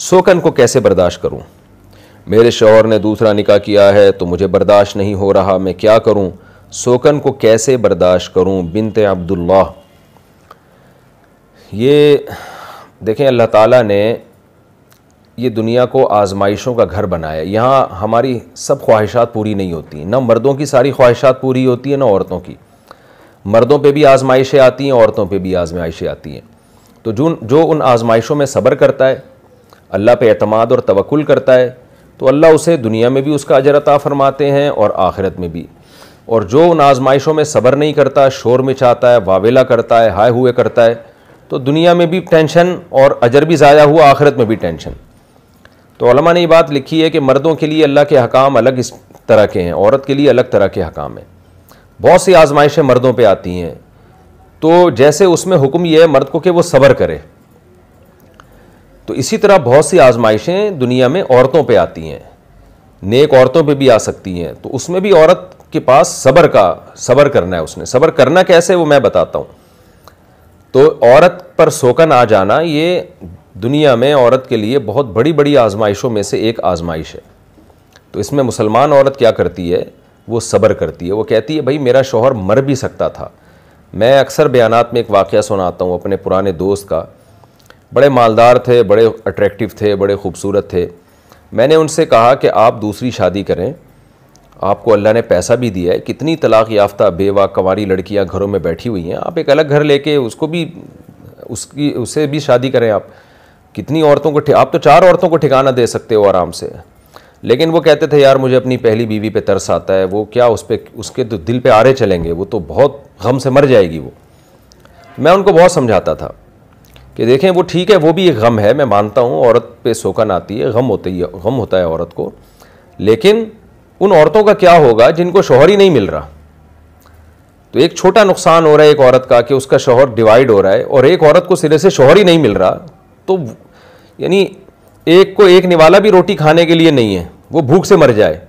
सोकन को कैसे बर्दाश्त करूं मेरे शोहर ने दूसरा निकाह किया है तो मुझे बर्दाश्त नहीं हो रहा मैं क्या करूं सोकन को कैसे बर्दाश्त करूं बिनते अब्दुल्ला ये देखें अल्लाह ताला ने ये दुनिया को आजमाइशों का घर बनाया यहाँ हमारी सब ख्वाहिशात पूरी नहीं होती ना मर्दों की सारी ख्वाहिशात पूरी होती है ना औरतों की मर्दों पे भी आजमाइशें आती हैं औरतों पे भी आजमाइशें आती हैं तो जो जो उन आजमाइशों में सब्र करता है अल्लाह पे अतमाद और तवक्ल करता है तो अल्लाह उसे दुनिया में भी उसका अजर अता फरमाते हैं और आखिरत में भी और जो उन आजमाइशों में सब्र नहीं करता शोर में चाहता है वावेला करता है हाय हुए करता है तो दुनिया में भी टेंशन और अजर भी ज़ाया हुआ आखिरत में भी टेंशन तो ने ये बात लिखी है कि मर्दों के लिए अल्लाह के हकाम अलग इस तरह के हैं औरत के लिए अलग तरह के हकाम हैं बहुत सी आजमाइशें मर्दों पर आती हैं तो जैसे उसमें हुक्म यह है मर्द को कि वो सब्र करे तो इसी तरह बहुत सी आजमाइशें दुनिया में औरतों पे आती हैं नेक औरतों पे भी आ सकती हैं तो उसमें भी औरत के पास सबर का सब्र करना है उसने सब्र करना कैसे वो मैं बताता हूँ तो औरत पर सोकन आ जाना ये दुनिया में औरत के लिए बहुत बड़ी बड़ी आजमाइशों में से एक आजमाइश है तो इसमें मुसलमान औरत क्या करती है वो सब्र करती है वो कहती है भाई मेरा शोहर मर भी सकता था मैं अक्सर बयानात में एक वाक़ सुनाता हूँ अपने पुराने दोस्त का बड़े मालदार थे बड़े अट्रैक्टिव थे बड़े खूबसूरत थे मैंने उनसे कहा कि आप दूसरी शादी करें आपको अल्लाह ने पैसा भी दिया है कितनी तलाक़ याफ्ता बेवा कंवारी लड़कियाँ घरों में बैठी हुई हैं आप एक अलग घर लेके उसको भी उसकी उससे भी शादी करें आप कितनी औरतों को आप तो चार औरतों को ठिकाना दे सकते हो आराम से लेकिन वो कहते थे यार मुझे अपनी पहली बीवी पे तरस आता है वो क्या उस पर उसके तो दिल पे आरे चलेंगे वो तो बहुत गम से मर जाएगी वो मैं उनको बहुत समझाता था कि देखें वो ठीक है वो भी एक गम है मैं मानता हूँ औरत पे सोकन आती है गम होती है गम होता है औरत को लेकिन उन औरतों का क्या होगा जिनको शोहर ही नहीं मिल रहा तो एक छोटा नुकसान हो रहा है एक औरत का कि उसका शोहर डिवाइड हो रहा है और एक औरत को सिरे से शोहर ही नहीं मिल रहा तो यानी एक को एक निवाला भी रोटी खाने के लिए नहीं है वो भूख से मर जाए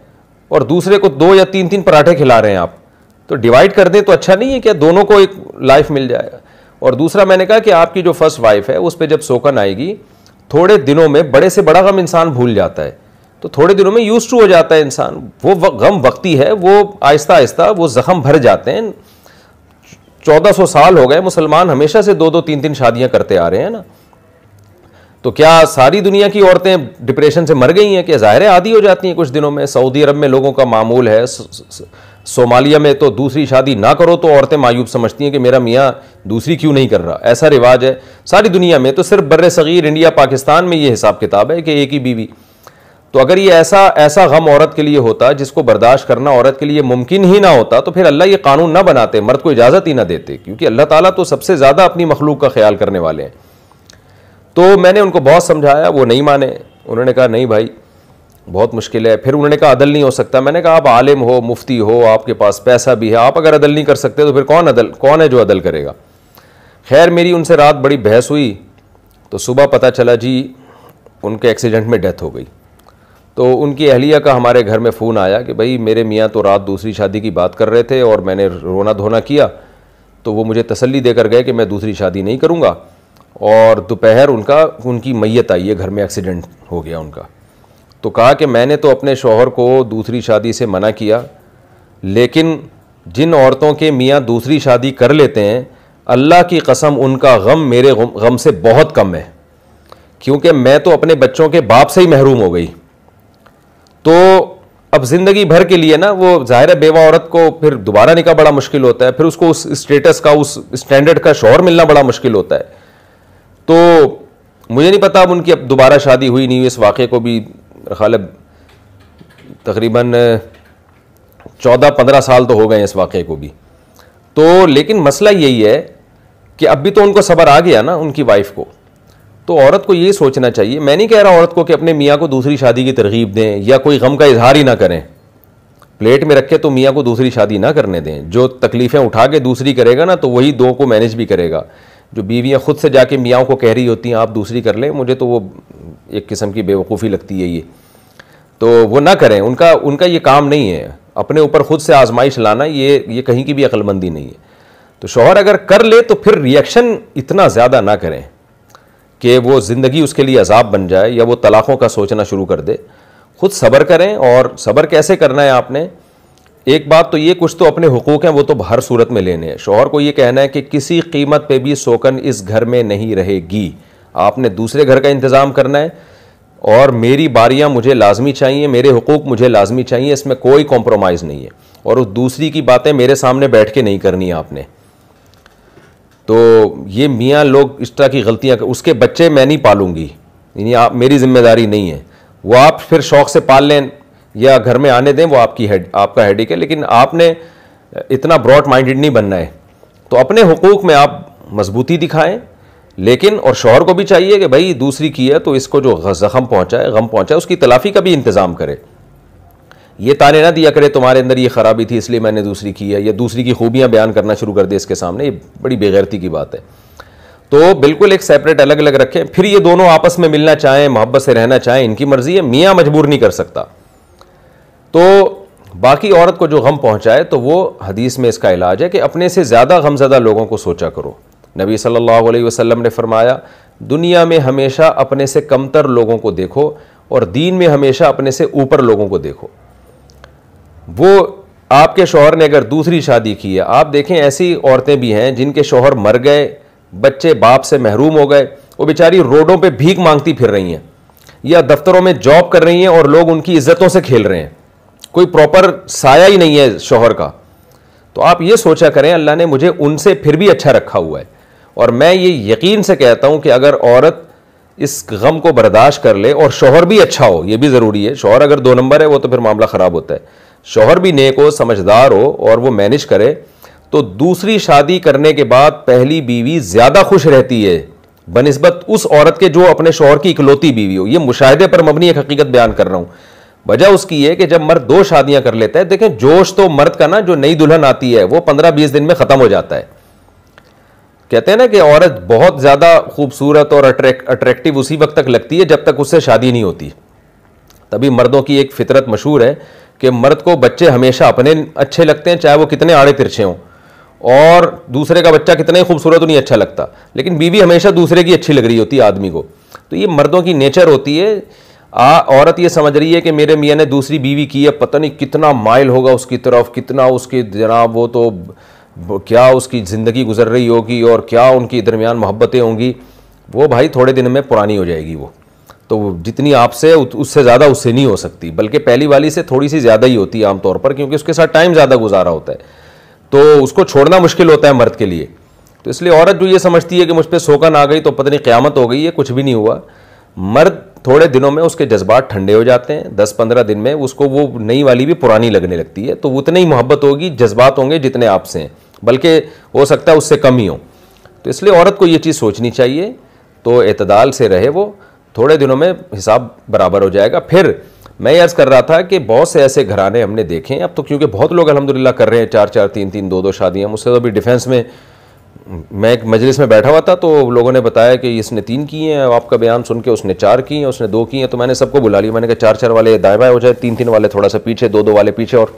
और दूसरे को दो या तीन तीन पराठे खिला रहे हैं आप तो डिवाइड कर दें तो अच्छा नहीं है क्या दोनों को एक लाइफ मिल जाएगा और दूसरा मैंने कहा कि आपकी जो फर्स्ट वाइफ है उस पर जब सोकन आएगी थोड़े दिनों में बड़े से बड़ा गम इंसान भूल जाता है तो थोड़े दिनों में यूज टू हो जाता है इंसान वो गम वक्ती है वो आहिस्ता आहिस्ता वो ज़ख़म भर जाते हैं चौदह सौ साल हो गए मुसलमान हमेशा से दो दो तीन तीन शादियां करते आ रहे हैं ना तो क्या सारी दुनिया की औरतें डिप्रेशन से मर गई हैं क्या ज़ाहिर आदि हो जाती हैं कुछ दिनों में सऊदी अरब में लोगों का मामूल है सोमालिया में तो दूसरी शादी ना करो तो औरतें मायूब समझती हैं कि मेरा मियाँ दूसरी क्यों नहीं कर रहा ऐसा रिवाज है सारी दुनिया में तो सिर्फ बर सग़ीर इंडिया पाकिस्तान में ये हिसाब किताब है कि एक ही बीवी तो अगर ये ऐसा ऐसा गम औरत के लिए होता जिसको बर्दाश्त करना औरत के लिए मुमकिन ही ना होता तो फिर अल्लाह ये कानून ना बनाते मर्द को इजाज़त ही ना देते क्योंकि अल्लाह ताला तो सबसे ज़्यादा अपनी मखलूक का ख्याल करने वाले हैं तो मैंने उनको बहुत समझाया वो नहीं माने उन्होंने कहा नहीं भाई बहुत मुश्किल है फिर उन्होंने कहा अदल नहीं हो सकता मैंने कहा आप आलिम हो मुफ्ती हो आपके पास पैसा भी है आप अगर अदल नहीं कर सकते तो फिर कौन अदल कौन है जो अदल करेगा खैर मेरी उनसे रात बड़ी बहस हुई तो सुबह पता चला जी उनके एक्सीडेंट में डेथ हो गई तो उनकी अहलिया का हमारे घर में फ़ोन आया कि भाई मेरे मियाँ तो रात दूसरी शादी की बात कर रहे थे और मैंने रोना धोना किया तो वो मुझे तसल्ली देकर गए कि मैं दूसरी शादी नहीं करूँगा और दोपहर उनका उनकी मैयत आई है घर में एक्सीडेंट हो गया उनका तो कहा कि मैंने तो अपने शोहर को दूसरी शादी से मना किया लेकिन जिन औरतों के मियाँ दूसरी शादी कर लेते हैं अल्लाह की कसम उनका गम मेरे गम से बहुत कम है क्योंकि मैं तो अपने बच्चों के बाप से ही महरूम हो गई तो अब ज़िंदगी भर के लिए ना वो ज़ाहिर बेवा औरत को फिर दोबारा निका बड़ा मुश्किल होता है फिर उसको उस स्टेटस का उस स्टैंडर्ड का शोर मिलना बड़ा मुश्किल होता है तो मुझे नहीं पता अब उनकी अब दोबारा शादी हुई नहीं हुई इस वाक़े को भी खालब तकरीबन चौदह पंद्रह साल तो हो गए इस वाक़े को भी तो लेकिन मसला यही है कि अब भी तो उनको सबर आ गया ना उनकी वाइफ को तो औरत को ये सोचना चाहिए मैं नहीं कह रहा औरत को कि अपने मियाँ को दूसरी शादी की तरगीब दें या कोई गम का इजहार ही ना करें प्लेट में रखे तो मियाँ को दूसरी शादी ना करने दें जो तकलीफ़ें उठा के दूसरी करेगा ना तो वही दो को मैनेज भी करेगा जो बीवियाँ ख़ुद से जाके मियाँ को कह रही होती हैं आप दूसरी कर लें मुझे तो वो एक किस्म की बेवकूफ़ी लगती है ये तो वो ना करें उनका उनका ये काम नहीं है अपने ऊपर ख़ुद से आजमाइश लाना ये ये कहीं की भी अक्लमंदी नहीं है तो शोहर अगर कर ले तो फिर रिएक्शन इतना ज़्यादा ना करें कि वो ज़िंदगी उसके लिए अजाब बन जाए या वो तलाक़ों का सोचना शुरू कर दे खुद सब्र करें और सब्र कैसे करना है आपने एक बात तो ये कुछ तो अपने हकूक़ हैं वो तो हर सूरत में लेने हैं शोहर को ये कहना है कि किसी कीमत पे भी सोकन इस घर में नहीं रहेगी आपने दूसरे घर का इंतज़ाम करना है और मेरी बारियाँ मुझे लाजमी चाहिए मेरे हकूक़ मुझे लाजमी चाहिए इसमें कोई कॉम्प्रोमाइज़ नहीं है और उस दूसरी की बातें मेरे सामने बैठ के नहीं करनी है आपने तो ये मियाँ लोग इस तरह की गलतियाँ उसके बच्चे मैं नहीं पालूँगी यानी आप मेरी जिम्मेदारी नहीं है वो आप फिर शौक़ से पाल लें या घर में आने दें वो आपकी हेड आपका हेडिक है लेकिन आपने इतना ब्रॉड माइंडेड नहीं बनना है तो अपने हकूक़ में आप मजबूती दिखाएं लेकिन और शोहर को भी चाहिए कि भाई दूसरी की है तो इसको जो जख्म पहुंचाए गम पहुंचाए उसकी तलाफी का भी इंतज़ाम करे ये ताने ना दिया करे तुम्हारे अंदर ये ख़राबी थी इसलिए मैंने दूसरी की है या दूसरी की खूबियाँ बयान करना शुरू कर दे इसके सामने ये बड़ी बेगैरती की बात है तो बिल्कुल एक सेपरेट अलग अलग रखें फिर ये दोनों आपस में मिलना चाहें मोहब्बत से रहना चाहें इनकी मर्ज़ी है मियाँ मजबूर नहीं कर सकता तो बाकी औरत को जो गम पहुँचाए तो वो हदीस में इसका इलाज है कि अपने से ज़्यादा गमजदा लोगों को सोचा करो नबी सल्लल्लाहु अलैहि वसल्लम ने फरमाया दुनिया में हमेशा अपने से कमतर लोगों को देखो और दीन में हमेशा अपने से ऊपर लोगों को देखो वो आपके शोहर ने अगर दूसरी शादी की है आप देखें ऐसी औरतें भी हैं जिनके शोहर मर गए बच्चे बाप से महरूम हो गए वो बेचारी रोडों पे भीख मांगती फिर रही हैं या दफ्तरों में जॉब कर रही हैं और लोग उनकी इज्जतों से खेल रहे हैं कोई प्रॉपर साया ही नहीं है शोहर का तो आप ये सोचा करें अल्लाह ने मुझे उनसे फिर भी अच्छा रखा हुआ है और मैं ये यकीन से कहता हूँ कि अगर औरत इस गम को बर्दाश्त कर ले और शोहर भी अच्छा हो ये भी ज़रूरी है शोहर अगर दो नंबर है वो तो फिर मामला ख़राब होता है शोहर भी नेक हो समझदार हो और वो मैनेज करे तो दूसरी शादी करने के बाद पहली बीवी ज़्यादा खुश रहती है बनस्बत उस औरत के जो अपने शोहर की इकलौती बीवी हो ये मुशाहदे पर मबनी एक हकीकत बयान कर रहा हूँ वजह उसकी है कि जब मर्द दो शादियाँ कर लेता है देखें जोश तो मर्द का ना जो नई दुल्हन आती है वो पंद्रह बीस दिन में ख़त्म हो जाता है कहते हैं ना कि औरत बहुत ज़्यादा खूबसूरत और अट्रैक्टिव उसी वक्त तक लगती है जब तक उससे शादी नहीं होती तभी मर्दों की एक फितरत मशहूर है कि मर्द को बच्चे हमेशा अपने अच्छे लगते हैं चाहे वो कितने आड़े तिरछे हों और दूसरे का बच्चा कितना ही खूबसूरत नहीं अच्छा लगता लेकिन बीवी हमेशा दूसरे की अच्छी लग रही होती है आदमी को तो ये मर्दों की नेचर होती है आ, औरत ये समझ रही है कि मेरे मियाँ ने दूसरी बीवी की है पता नहीं कितना माइल होगा उसकी तरफ कितना उसके जनाब वो तो क्या उसकी ज़िंदगी गुजर रही होगी और क्या उनकी दरमियान मोहब्बतें होंगी वो भाई थोड़े दिन में पुरानी हो जाएगी वो तो जितनी आपसे उससे ज़्यादा उससे नहीं हो सकती बल्कि पहली वाली से थोड़ी सी ज़्यादा ही होती है आमतौर पर क्योंकि उसके साथ टाइम ज़्यादा गुजारा होता है तो उसको छोड़ना मुश्किल होता है मर्द के लिए तो इसलिए औरत जो ये समझती है कि मुझ पर सोकन आ गई तो पत्नी क़्यामत हो गई है कुछ भी नहीं हुआ मर्द थोड़े दिनों में उसके जज्बात ठंडे हो जाते हैं दस पंद्रह दिन में उसको वो नई वाली भी पुरानी लगने लगती है तो उतनी ही मोहब्बत होगी जज्बात होंगे जितने आपसे हैं बल्कि हो सकता है उससे कम ही हो तो इसलिए औरत को ये चीज़ सोचनी चाहिए तो अतदाल से रहे वो थोड़े दिनों में हिसाब बराबर हो जाएगा फिर मैं अर्ज़ कर रहा था कि बहुत से ऐसे घराने हमने देखे हैं अब तो क्योंकि बहुत लोग अलहमदिल्ला कर रहे हैं चार चार तीन तीन दो दो शादियाँ मुझसे तो अभी डिफेंस में मैं एक मजलिस में बैठा हुआ था तो लोगों ने बताया कि इसने तीन किए हैं आपका बयान सुन के उसने चार किए हैं उसने दो किए हैं तो मैंने सबको बुला लिया मैंने कहा चार चार वाले दाएँ बाएँ हो जाए तीन तीन वाले थोड़ा सा पीछे दो दो वाले पीछे और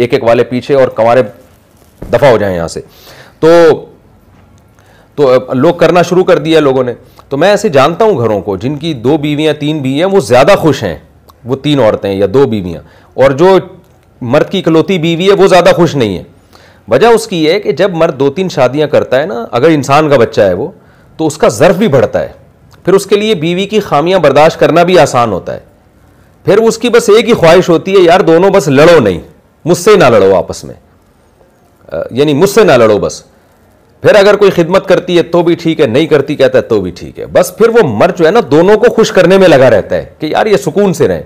एक एक वाले पीछे और कमारे दफ़ा हो जाए यहाँ से तो तो लोग करना शुरू कर दिया लोगों ने तो मैं ऐसे जानता हूँ घरों को जिनकी दो बीवियाँ तीन बीवियाँ वो ज़्यादा खुश हैं वो तीन औरतें या दो बीवियाँ और जो मर्द की इकलौती बीवी है वो ज़्यादा खुश नहीं है वजह उसकी है कि जब मर्द दो तीन शादियाँ करता है ना अगर इंसान का बच्चा है वो तो उसका ज़र्फ भी बढ़ता है फिर उसके लिए बीवी की खामियां बर्दाश्त करना भी आसान होता है फिर उसकी बस एक ही ख्वाहिश होती है यार दोनों बस लड़ो नहीं मुझसे ना लड़ो आपस में यानी मुझसे ना लड़ो बस फिर अगर कोई खिदमत करती है तो भी ठीक है नहीं करती कहता है तो भी ठीक है बस फिर वो मर्द जो है ना दोनों को खुश करने में लगा रहता है कि यार ये सुकून से रहें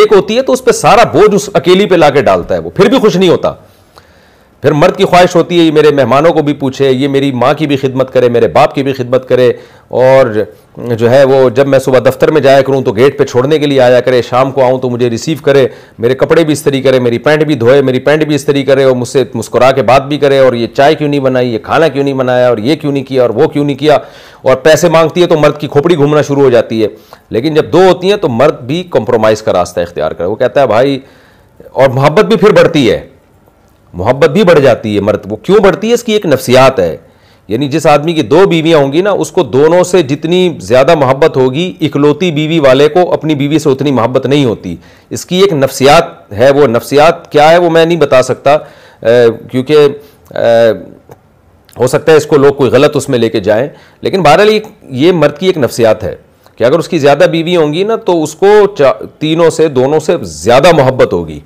एक होती है तो उस पर सारा बोझ उस अकेली पे लाके डालता है वो फिर भी खुश नहीं होता फिर मर्द की ख्वाहिश होती है ये मेरे मेहमानों को भी पूछे ये मेरी माँ की भी खिदमत करे मेरे बाप की भी खिदमत करे और जो है वो जब मैं सुबह दफ्तर में जाया करूँ तो गेट पे छोड़ने के लिए आया करे शाम को आऊँ तो मुझे रिसीव करे मेरे कपड़े भी इस्तरी करे मेरी पैंट भी धोए मेरी पैंट भी इस्तरी करे और मुझसे मुस्कुरा के बात भी करे और ये चाय क्यों नहीं बनाई ये खाना क्यों नहीं बनाया और ये क्यों नहीं किया और वो क्यों नहीं किया और पैसे मांगती है तो मर्द की खोपड़ी घूमना शुरू हो जाती है लेकिन जब दो होती हैं तो मर्द भी कॉम्प्रोमाइज़ का रास्ता इख्तियार करे वो कहता है भाई और मोहब्बत भी फिर बढ़ती है मोहब्बत भी बढ़ जाती है मर्द वो क्यों बढ़ती है इसकी एक नफसियात है यानी जिस आदमी की दो बीवियाँ होंगी ना उसको दोनों से जितनी ज़्यादा मोहब्बत होगी इकलौती बीवी वाले को अपनी बीवी से उतनी मोहब्बत नहीं होती इसकी एक नफसियात है वो नफसियात क्या है वो मैं नहीं बता सकता क्योंकि हो सकता है इसको लोग कोई गलत उसमें लेके जाएं लेकिन बहरहाल ये मर्द की एक नफसियात है कि अगर उसकी ज़्यादा बीवी होंगी ना तो उसको तीनों से दोनों से ज़्यादा मोहब्बत होगी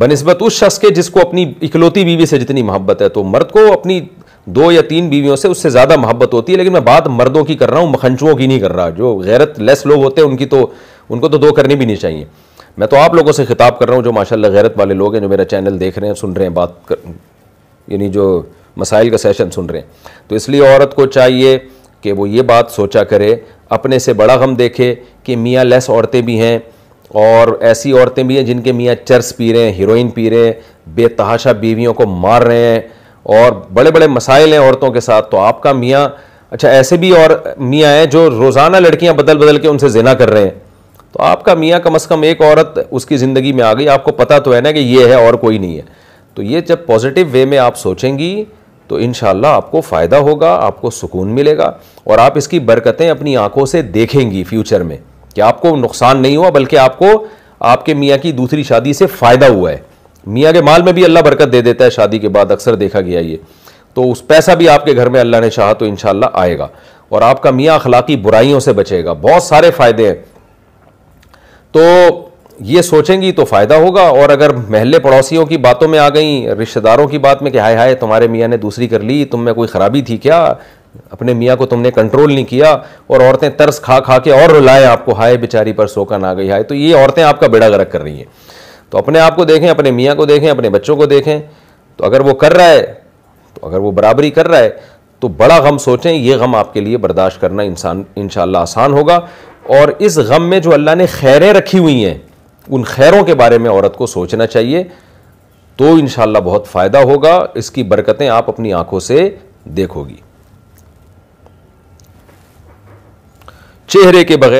बनस्बत उस शख्स के जिसको अपनी इकलौती बीवी से जितनी मोहब्बत है तो मर्द को अपनी दो या तीन बीवियों से उससे ज़्यादा मोहब्बत होती है लेकिन मैं बात मर्दों की कर रहा हूँ मखनचुओं की नहीं कर रहा जो गैरत लेस लोग होते हैं उनकी तो उनको तो दो करनी भी नहीं चाहिए मैं तो आप लोगों से खिताब कर रहा हूँ जो माशाल्लाह गैरत वाले लोग हैं जो मेरा चैनल देख रहे हैं सुन रहे हैं बात कर यानी जो मसाइल का सेशन सुन रहे हैं तो इसलिए औरत को चाहिए कि वो ये बात सोचा करे अपने से बड़ा गम देखे कि मियाँ लेस औरतें भी हैं और ऐसी औरतें भी हैं जिनके मियाँ चर्स पी रहे हैं हीरोइन पी रहे हैं बेतहाशा बीवियों को मार रहे हैं और बड़े बड़े मसाइल हैं औरतों के साथ तो आपका मियाँ अच्छा ऐसे भी और मियाँ हैं जो रोज़ाना लड़कियाँ बदल बदल के उनसे जिना कर रहे हैं तो आपका मियाँ कम अज़ कम एक औरत उसकी ज़िंदगी में आ गई आपको पता तो है ना कि ये है और कोई नहीं है तो ये जब पॉजिटिव वे में आप सोचेंगी तो इन आपको फ़ायदा होगा आपको सुकून मिलेगा और आप इसकी बरकतें अपनी आंखों से देखेंगी फ्यूचर में कि आपको नुकसान नहीं हुआ बल्कि आपको आपके मियाँ की दूसरी शादी से फ़ायदा हुआ है मियाँ के माल में भी अल्लाह बरकत दे देता है शादी के बाद अक्सर देखा गया ये तो उस पैसा भी आपके घर में अल्लाह ने चाहा तो इन आएगा और आपका मियाँ अखलाकी बुराइयों से बचेगा बहुत सारे फ़ायदे हैं तो ये सोचेंगी तो फ़ायदा होगा और अगर महल पड़ोसियों की बातों में आ गई रिश्तेदारों की बात में कि हाय हाय तुम्हारे मियाँ ने दूसरी कर ली तुम में कोई ख़राबी थी क्या अपने मियाँ को तुमने कंट्रोल नहीं किया और औरतें तरस खा खा के और रुलाए आपको हाय बेचारी पर सोकन आ गई हाय तो ये औरतें आपका बेड़ा गर्क कर रही हैं तो अपने आप को देखें अपने मियाँ को देखें अपने बच्चों को देखें तो अगर वो कर रहा है तो अगर वो बराबरी कर रहा है तो बड़ा गम सोचें ये गम आपके लिए बर्दाश्त करना इंसान इन आसान होगा और इस गम में जो अल्लाह ने खैरें रखी हुई हैं उन खैरों के बारे में औरत को सोचना चाहिए तो इन बहुत फ़ायदा होगा इसकी बरकतें आप अपनी आँखों से देखोगी चेहरे के बगैर